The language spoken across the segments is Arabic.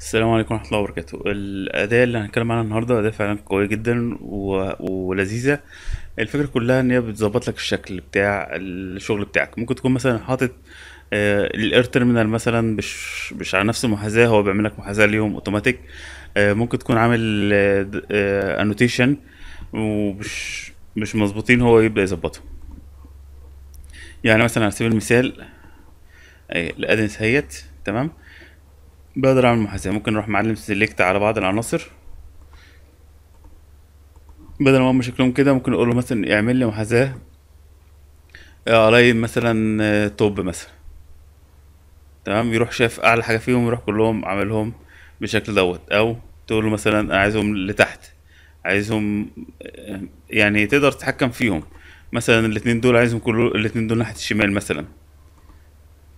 السلام عليكم ورحمة الله وبركاته الأداة اللي هنتكلم عنها النهاردة أداة فعلا قوية جدا و... ولذيذة الفكرة كلها إن هي بتظبط لك الشكل بتاع الشغل بتاعك ممكن تكون مثلا حاطط آه الاير تيرمينال مثلا مش مش على نفس المحاذاة هو بيعمل لك محاذاة ليهم اوتوماتيك آه ممكن تكون عامل آه انوتيشن ومش مش مظبوطين هو يبدأ يظبطهم يعني مثلا على سبيل المثال آه، الأدنس هيت تمام بقدر اعمل محاسبة ممكن اروح معلم سيلكت على بعض العناصر بدل ما هم شكلهم كده ممكن اقول له مثلا اعمل لي محاذاة علي آه، مثلا آه، توب مثلا تمام يروح شاف اعلى حاجة فيهم يروح كلهم عملهم بالشكل دوت او تقول له مثلا عايزهم لتحت عايزهم آه، يعني تقدر تتحكم فيهم مثلا الاتنين دول عايزهم كله الاتنين دول ناحية الشمال مثلا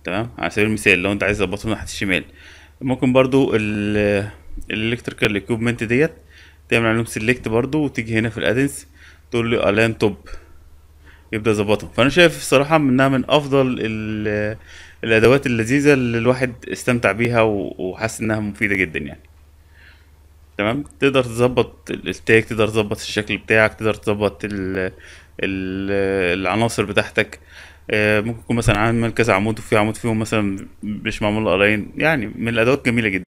تمام على سبيل المثال لو انت عايز تظبطهم ناحية الشمال ممكن برضو الالكتريكال اكوبمنت ديت تعمل عليهم سيلكت برضو وتيجي هنا في الادنس تقول له الان توب يبدا يظبطهم فانا شايف الصراحه انها من افضل الادوات اللذيذه اللي الواحد استمتع بيها وحاسس انها مفيده جدا يعني تمام تقدر تظبط التاج تقدر تظبط الشكل بتاعك تقدر تظبط العناصر بتاعتك آه، ممكن يكون مثلا عامل كذا عمود وفي عمود فيهم مثلا مش معمول له قرايين يعني من الادوات جميله جدا